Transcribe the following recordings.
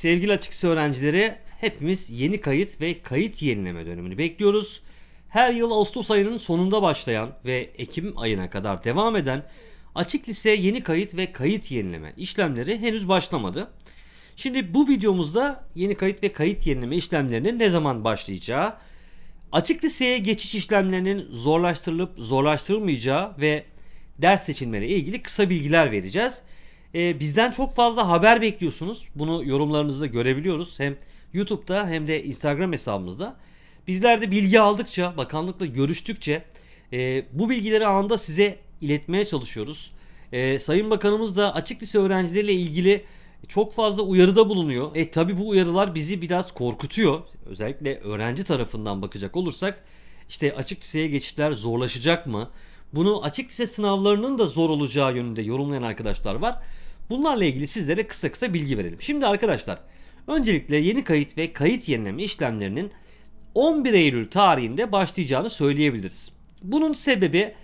Sevgili açık öğrencileri hepimiz yeni kayıt ve kayıt yenileme dönemini bekliyoruz. Her yıl Ağustos ayının sonunda başlayan ve Ekim ayına kadar devam eden açık lise yeni kayıt ve kayıt yenileme işlemleri henüz başlamadı. Şimdi bu videomuzda yeni kayıt ve kayıt yenileme işlemlerinin ne zaman başlayacağı, açık liseye geçiş işlemlerinin zorlaştırılıp zorlaştırılmayacağı ve ders seçimleri ilgili kısa bilgiler vereceğiz. E, bizden çok fazla haber bekliyorsunuz. Bunu yorumlarınızda görebiliyoruz. Hem YouTube'da hem de Instagram hesabımızda. Bizler de bilgi aldıkça, bakanlıkla görüştükçe e, bu bilgileri anında size iletmeye çalışıyoruz. E, Sayın Bakanımız da açık lise öğrencileriyle ilgili çok fazla uyarıda bulunuyor. E tabi bu uyarılar bizi biraz korkutuyor. Özellikle öğrenci tarafından bakacak olursak işte açık liseye geçişler zorlaşacak mı? Bunu açık lise sınavlarının da zor olacağı yönünde yorumlayan arkadaşlar var. Bunlarla ilgili sizlere kısa kısa bilgi verelim. Şimdi arkadaşlar öncelikle yeni kayıt ve kayıt yenileme işlemlerinin 11 Eylül tarihinde başlayacağını söyleyebiliriz. Bunun sebebi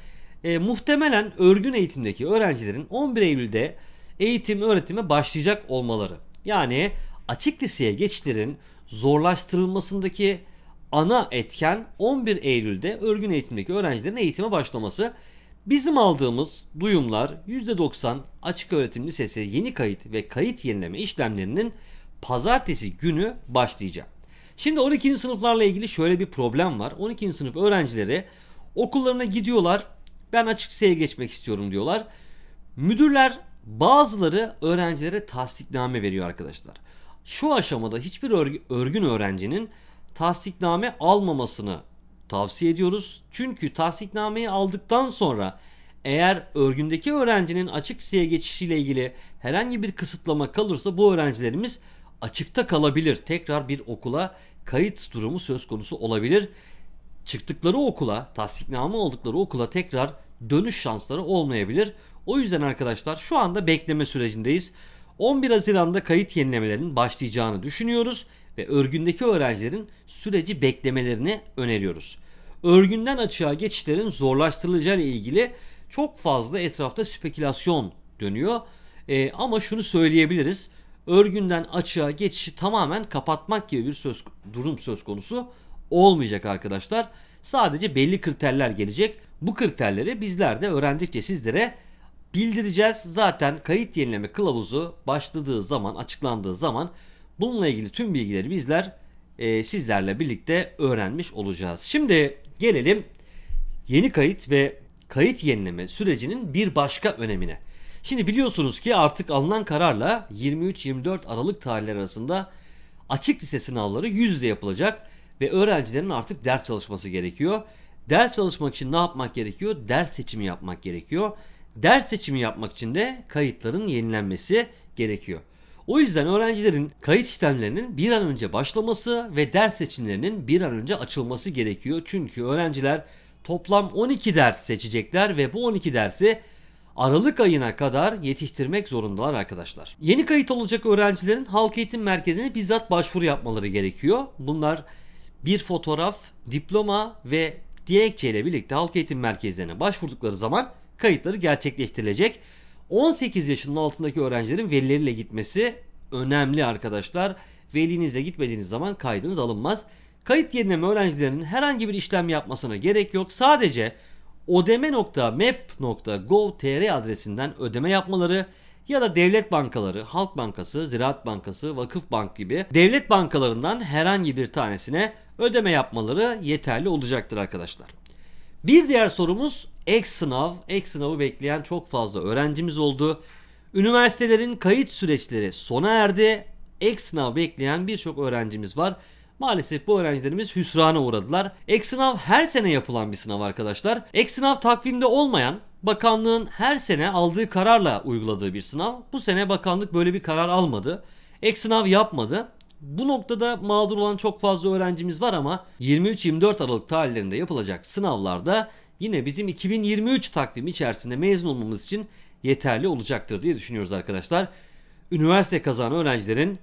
e, muhtemelen örgün eğitimdeki öğrencilerin 11 Eylül'de eğitim öğretime başlayacak olmaları. Yani açık liseye geçişlerin zorlaştırılmasındaki ana etken 11 Eylül'de örgün eğitimdeki öğrencilerin eğitime başlaması Bizim aldığımız duyumlar %90 açık öğretim lisesi yeni kayıt ve kayıt yenileme işlemlerinin pazartesi günü başlayacak. Şimdi 12. sınıflarla ilgili şöyle bir problem var. 12. sınıf öğrencileri okullarına gidiyorlar. Ben açık liseye geçmek istiyorum diyorlar. Müdürler bazıları öğrencilere tasdikname veriyor arkadaşlar. Şu aşamada hiçbir örgün öğrencinin tasdikname almamasını tavsiye ediyoruz. Çünkü tahsiknameyi aldıktan sonra eğer örgündeki öğrencinin açık liseye geçişiyle ilgili herhangi bir kısıtlama kalırsa bu öğrencilerimiz açıkta kalabilir. Tekrar bir okula kayıt durumu söz konusu olabilir. Çıktıkları okula, tasdikname aldıkları okula tekrar dönüş şansları olmayabilir. O yüzden arkadaşlar şu anda bekleme sürecindeyiz. 11 Haziran'da kayıt yenilemelerinin başlayacağını düşünüyoruz ve örgündeki öğrencilerin süreci beklemelerini öneriyoruz. Örgünden açığa geçişlerin zorlaştırılacağı ile ilgili çok fazla etrafta spekülasyon dönüyor. E, ama şunu söyleyebiliriz. Örgünden açığa geçişi tamamen kapatmak gibi bir söz, durum söz konusu olmayacak arkadaşlar. Sadece belli kriterler gelecek. Bu kriterleri bizler de öğrendikçe sizlere bildireceğiz. Zaten kayıt yenileme kılavuzu başladığı zaman, açıklandığı zaman Bununla ilgili tüm bilgileri bizler e, sizlerle birlikte öğrenmiş olacağız. Şimdi gelelim yeni kayıt ve kayıt yenileme sürecinin bir başka önemine. Şimdi biliyorsunuz ki artık alınan kararla 23-24 Aralık tarihleri arasında açık lise sınavları yüz yüze yapılacak ve öğrencilerin artık ders çalışması gerekiyor. Ders çalışmak için ne yapmak gerekiyor? Ders seçimi yapmak gerekiyor. Ders seçimi yapmak için de kayıtların yenilenmesi gerekiyor. O yüzden öğrencilerin kayıt sistemlerinin bir an önce başlaması ve ders seçimlerinin bir an önce açılması gerekiyor. Çünkü öğrenciler toplam 12 ders seçecekler ve bu 12 dersi Aralık ayına kadar yetiştirmek zorundalar arkadaşlar. Yeni kayıt olacak öğrencilerin halk eğitim merkezine bizzat başvuru yapmaları gerekiyor. Bunlar bir fotoğraf, diploma ve dilekçe ile birlikte halk eğitim merkezlerine başvurdukları zaman kayıtları gerçekleştirilecek. 18 yaşının altındaki öğrencilerin velileriyle gitmesi önemli arkadaşlar. Velinizle gitmediğiniz zaman kaydınız alınmaz. Kayıt yenileme öğrencilerin herhangi bir işlem yapmasına gerek yok. Sadece odeme.map.gov.tr adresinden ödeme yapmaları ya da devlet bankaları, Halk Bankası, Ziraat Bankası, Vakıf Bank gibi devlet bankalarından herhangi bir tanesine ödeme yapmaları yeterli olacaktır arkadaşlar. Bir diğer sorumuz ek sınav, ek sınavı bekleyen çok fazla öğrencimiz oldu. Üniversitelerin kayıt süreçleri sona erdi. Ek sınav bekleyen birçok öğrencimiz var. Maalesef bu öğrencilerimiz hüsrana uğradılar. Ek sınav her sene yapılan bir sınav arkadaşlar. Ek sınav takvimde olmayan bakanlığın her sene aldığı kararla uyguladığı bir sınav. Bu sene bakanlık böyle bir karar almadı. Ek sınav yapmadı. Bu noktada mağdur olan çok fazla öğrencimiz var ama 23-24 Aralık tarihlerinde yapılacak sınavlarda yine bizim 2023 takvimi içerisinde mezun olmamız için yeterli olacaktır diye düşünüyoruz arkadaşlar. Üniversite kazanan öğrencilerin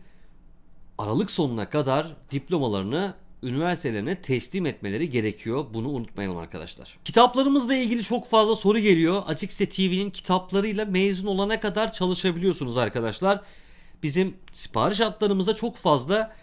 Aralık sonuna kadar diplomalarını üniversitelerine teslim etmeleri gerekiyor. Bunu unutmayalım arkadaşlar. Kitaplarımızla ilgili çok fazla soru geliyor. Açıkse TV'nin kitaplarıyla mezun olana kadar çalışabiliyorsunuz arkadaşlar bizim sipariş hatlarımızda çok fazla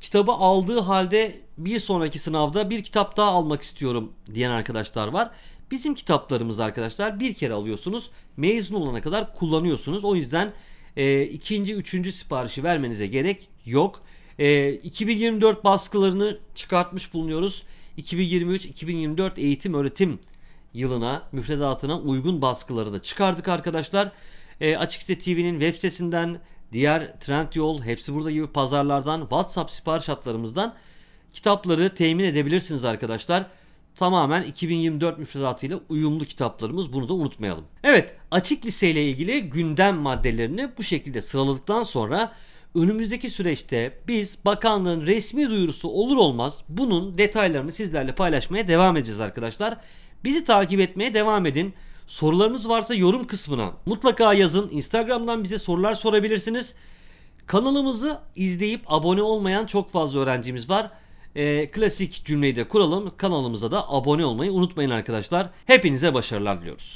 kitabı aldığı halde bir sonraki sınavda bir kitap daha almak istiyorum diyen arkadaşlar var. Bizim kitaplarımız arkadaşlar bir kere alıyorsunuz. Mezun olana kadar kullanıyorsunuz. O yüzden e, ikinci, üçüncü siparişi vermenize gerek yok. E, 2024 baskılarını çıkartmış bulunuyoruz. 2023-2024 eğitim öğretim yılına, müfredatına uygun baskıları da çıkardık arkadaşlar. E, Açık Site TV'nin web sitesinden diğer Trendyol, hepsi burada gibi pazarlardan, WhatsApp sipariş hatlarımızdan kitapları temin edebilirsiniz arkadaşlar. Tamamen 2024 müfredatıyla uyumlu kitaplarımız bunu da unutmayalım. Evet açık lise ile ilgili gündem maddelerini bu şekilde sıraladıktan sonra önümüzdeki süreçte biz bakanlığın resmi duyurusu olur olmaz bunun detaylarını sizlerle paylaşmaya devam edeceğiz arkadaşlar. Bizi takip etmeye devam edin. Sorularınız varsa yorum kısmına mutlaka yazın. Instagram'dan bize sorular sorabilirsiniz. Kanalımızı izleyip abone olmayan çok fazla öğrencimiz var. E, klasik cümleyi de kuralım. Kanalımıza da abone olmayı unutmayın arkadaşlar. Hepinize başarılar diliyoruz.